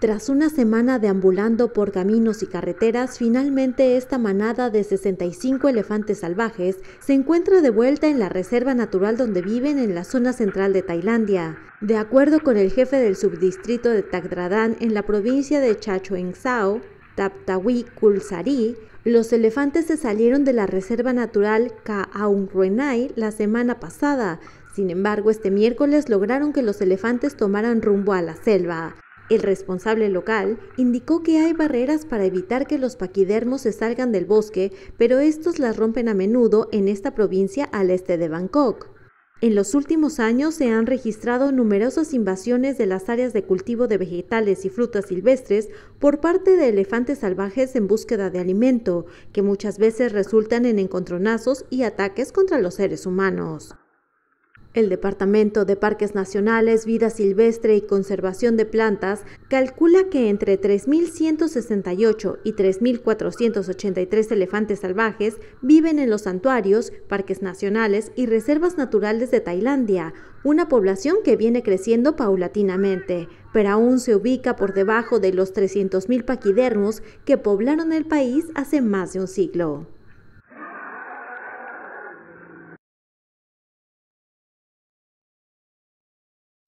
Tras una semana deambulando por caminos y carreteras, finalmente esta manada de 65 elefantes salvajes se encuentra de vuelta en la reserva natural donde viven en la zona central de Tailandia. De acuerdo con el jefe del subdistrito de Tagdradan en la provincia de Chachoengsao, Taptawi Kulsari, los elefantes se salieron de la reserva natural Ruenai la semana pasada. Sin embargo, este miércoles lograron que los elefantes tomaran rumbo a la selva. El responsable local indicó que hay barreras para evitar que los paquidermos se salgan del bosque, pero estos las rompen a menudo en esta provincia al este de Bangkok. En los últimos años se han registrado numerosas invasiones de las áreas de cultivo de vegetales y frutas silvestres por parte de elefantes salvajes en búsqueda de alimento, que muchas veces resultan en encontronazos y ataques contra los seres humanos. El Departamento de Parques Nacionales, Vida Silvestre y Conservación de Plantas calcula que entre 3.168 y 3.483 elefantes salvajes viven en los santuarios, parques nacionales y reservas naturales de Tailandia, una población que viene creciendo paulatinamente, pero aún se ubica por debajo de los 300.000 paquidermos que poblaron el país hace más de un siglo.